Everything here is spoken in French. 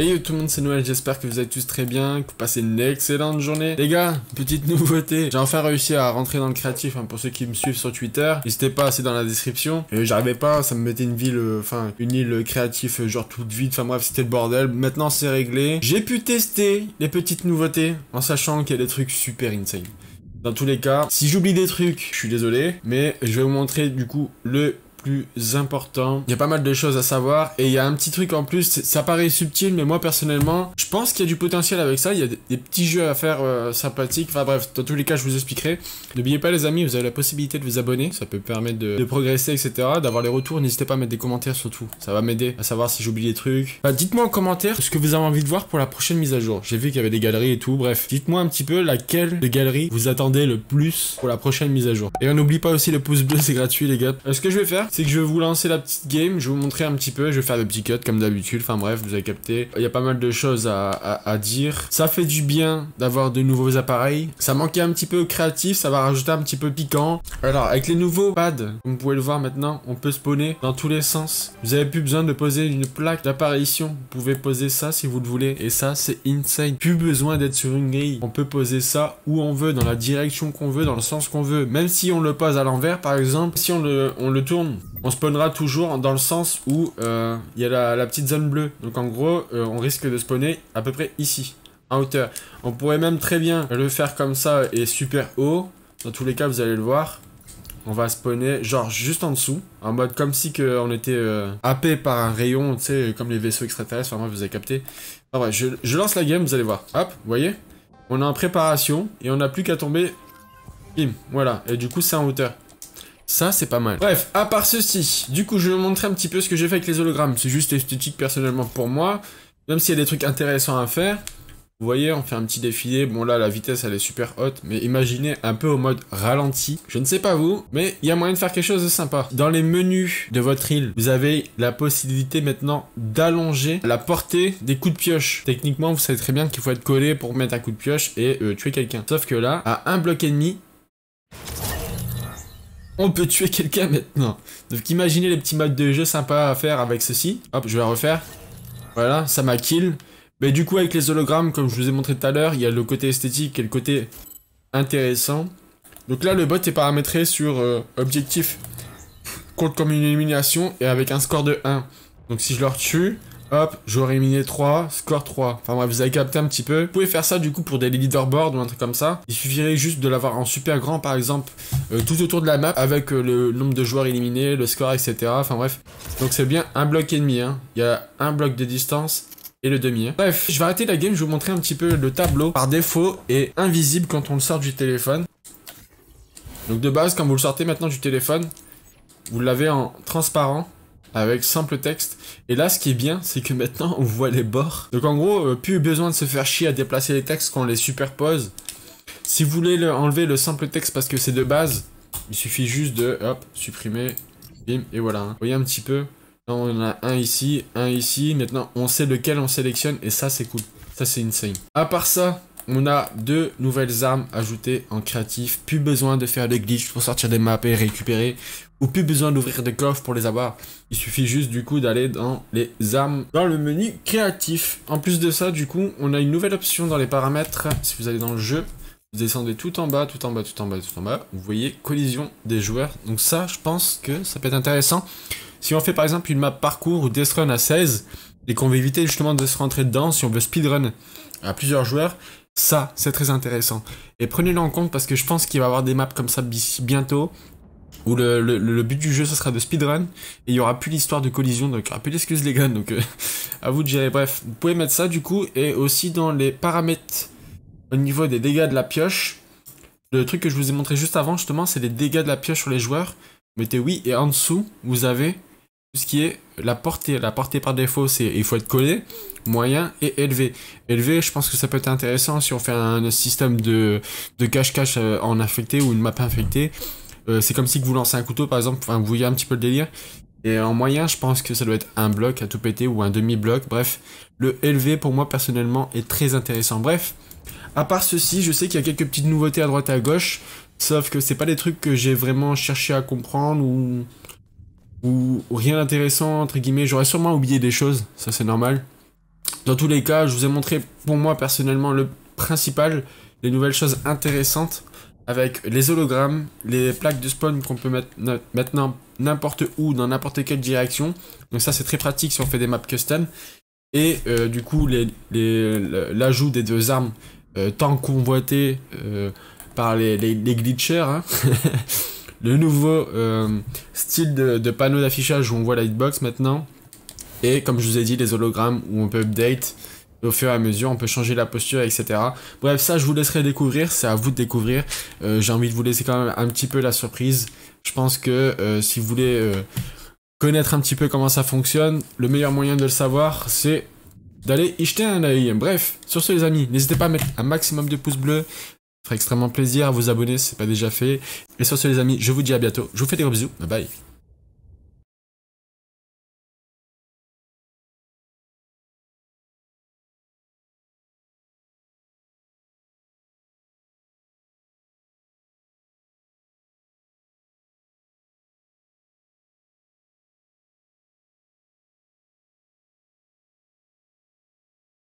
Hey tout le monde c'est Noël, j'espère que vous êtes tous très bien, que vous passez une excellente journée. Les gars, petite nouveauté, j'ai enfin réussi à rentrer dans le créatif hein, pour ceux qui me suivent sur Twitter. N'hésitez pas, c'est dans la description. et euh, J'arrivais pas, ça me mettait une ville, euh, enfin une île créatif euh, genre toute vide, enfin bref c'était le bordel. Maintenant c'est réglé. J'ai pu tester les petites nouveautés en sachant qu'il y a des trucs super insane. Dans tous les cas, si j'oublie des trucs, je suis désolé, mais je vais vous montrer du coup le important. Il y a pas mal de choses à savoir et il y a un petit truc en plus, ça paraît subtil mais moi personnellement, je pense qu'il y a du potentiel avec ça, il y a des, petits jeux à faire sympathique euh, sympathiques, enfin bref, dans tous les cas je vous expliquerai. N'oubliez pas les amis, vous avez la possibilité de vous abonner, ça peut permettre de, progresser etc, d'avoir les retours, n'hésitez pas à mettre des commentaires surtout, ça va m'aider à savoir si j'oublie des trucs. Bah, dites-moi en commentaire ce que vous avez envie de voir pour la prochaine mise à jour, j'ai vu qu'il y avait des galeries et tout, bref, dites-moi un petit peu laquelle de galeries vous attendez le plus pour la prochaine mise à jour. Et on n'oublie pas aussi le pouce bleu, c'est gratuit les gars. Euh, ce que je vais faire, c'est que je vais vous lancer la petite game, je vais vous montrer un petit peu, je vais faire le petit cut comme d'habitude, enfin bref, vous avez capté. Il y a pas mal de choses à, dire. Ça fait du bien d'avoir de nouveaux appareils. Ça manquait un petit peu créatif, ça va rajouter un petit peu piquant. Alors, avec les nouveaux pads, comme vous pouvez le voir maintenant, on peut spawner dans tous les sens. Vous avez plus besoin de poser une plaque d'apparition. Vous pouvez poser ça si vous le voulez. Et ça, c'est insane. Plus besoin d'être sur une grille. On peut poser ça où on veut, dans la direction qu'on veut, dans le sens qu'on veut. Même si on le pose à l'envers, par exemple, si on le, on le tourne Hmm. on spawnera toujours dans le sens où euh, il y a la, petite zone bleue. Donc en gros, euh, on risque de spawner à peu près ici, en hauteur. On pourrait même très bien le faire comme ça et super haut. Dans tous les cas, vous allez le voir. On va spawner genre juste en dessous, en mode comme si on était euh, happé par un rayon, tu sais, comme les vaisseaux extraterrestres, enfin vous avez capté. je, lance la game, vous allez voir. Hop, vous voyez On est en préparation et on n'a plus qu'à tomber. Bim, voilà. Et du coup, c'est en hauteur. Ça, c'est pas mal. Bref, à part ceci, du coup, je vais vous montrer un petit peu ce que j'ai fait avec les hologrammes. C'est juste esthétique personnellement pour moi. Même s'il y a des trucs intéressants à faire. Vous voyez, on fait un petit défilé. Bon, là, la vitesse, elle est super haute. Mais imaginez un peu au mode ralenti. Je ne sais pas vous, mais il y a moyen de faire quelque chose de sympa. Dans les menus de votre île, vous avez la possibilité maintenant d'allonger la portée des coups de pioche. Techniquement, vous savez très bien qu'il faut être collé pour mettre un coup de pioche et euh, tuer quelqu'un. Sauf que là, à un bloc et demi, on peut tuer quelqu'un maintenant. Donc imaginez les petits modes de jeu sympas à faire avec ceci. Hop, je vais refaire. Voilà, ça m'a kill. Mais du coup, avec les hologrammes, comme je vous ai montré tout à l'heure, il y a le côté esthétique et le côté intéressant. Donc là, le bot est paramétré sur euh, objectif compte comme une élimination et avec un score de 1. Donc si je leur tue, Hop, joueur éliminé 3, score 3. Enfin bref, vous avez capté un petit peu. Vous pouvez faire ça du coup pour des leaderboards ou un truc comme ça. Il suffirait juste de l'avoir en super grand par exemple euh, tout autour de la map avec euh, le nombre de joueurs éliminés, le score, etc. Enfin bref. Donc c'est bien un bloc et demi. Hein. Il y a un bloc de distance et le demi. Hein. Bref, je vais arrêter la game, je vais vous montrer un petit peu le tableau. Par défaut est invisible quand on le sort du téléphone. Donc de base, quand vous le sortez maintenant du téléphone, vous l'avez en transparent avec simple texte. Et là, ce qui est bien, c'est que maintenant, on voit les bords. Donc en gros, euh, plus besoin de se faire chier à déplacer les textes quand on les superpose. Si vous voulez enlever le simple texte parce que c'est de base, il suffit juste de, hop, supprimer, bim, et voilà. Vous hein. voyez un petit peu on a un ici, un ici. Maintenant, on sait lequel on sélectionne et ça, c'est cool. Ça, c'est insane. À part ça, on a deux nouvelles armes ajoutées en créatif. Plus besoin de faire des glitches pour sortir des maps et récupérer. Ou plus besoin d'ouvrir des coffres pour les avoir. Il suffit juste du coup d'aller dans les armes, dans le menu créatif. En plus de ça, du coup, on a une nouvelle option dans les paramètres. Si vous allez dans le jeu, vous descendez tout en bas, tout en bas, tout en bas, tout en bas. Vous voyez collision des joueurs. Donc ça, je pense que ça peut être intéressant. Si on fait par exemple une map parcours ou death run à 16, et qu'on veut éviter justement de se rentrer dedans si on veut speedrun à plusieurs joueurs, ça, c'est très intéressant. Et prenez-le en compte parce que je pense qu'il va y avoir des maps comme ça bientôt. Où le, but du jeu, ce sera de speedrun. Et il n'y aura plus l'histoire de collision. Donc, aura plus d'excuses, les gars. Donc, euh, à vous de gérer. Bref, vous pouvez mettre ça du coup. Et aussi dans les paramètres au niveau des dégâts de la pioche. Le truc que je vous ai montré juste avant, justement, c'est les dégâts de la pioche sur les joueurs. Vous mettez oui. Et en dessous, vous avez ce qui est la portée. La portée par défaut, c'est il faut être collé, moyen et élevé. Élevé, je pense que ça peut être intéressant si on fait un système de cache-cache euh, en infecté ou une map infectée. Euh, c'est comme si vous lancez un couteau, par exemple, enfin, vous voyez un petit peu le délire. Et en moyen, je pense que ça doit être un bloc à tout péter ou un demi-bloc. Bref, le élevé, pour moi, personnellement, est très intéressant. Bref, à part ceci, je sais qu'il y a quelques petites nouveautés à droite et à gauche. Sauf que c'est pas des trucs que j'ai vraiment cherché à comprendre ou ou rien d'intéressant, entre guillemets. J'aurais sûrement oublié des choses, ça c'est normal. Dans tous les cas, je vous ai montré pour moi personnellement le principal, les nouvelles choses intéressantes avec les hologrammes, les plaques de spawn qu'on peut mettre maintenant n'importe où, dans n'importe quelle direction. Donc ça c'est très pratique si on fait des maps custom. Et euh, du coup, l'ajout les, des deux armes euh, tant convoitées euh, par les, glitchers. Hein. le nouveau euh, style de, panneau d'affichage où on voit la hitbox maintenant. Et comme je vous ai dit, les hologrammes où on peut update au fur et à mesure, on peut changer la posture, etc. Bref, ça, je vous laisserai découvrir, c'est à vous de découvrir. Euh, j'ai envie de vous laisser quand même un petit peu la surprise. Je pense que euh, si vous voulez connaître un petit peu comment ça fonctionne, le meilleur moyen de le savoir, c'est d'aller y jeter un œil. Bref, sur ce les amis, n'hésitez pas à mettre un maximum de pouces bleus, extrêmement plaisir à vous abonner si ce pas déjà fait. Et sur ce les amis, je vous dis à bientôt. Je vous fais des gros bisous. Bye bye.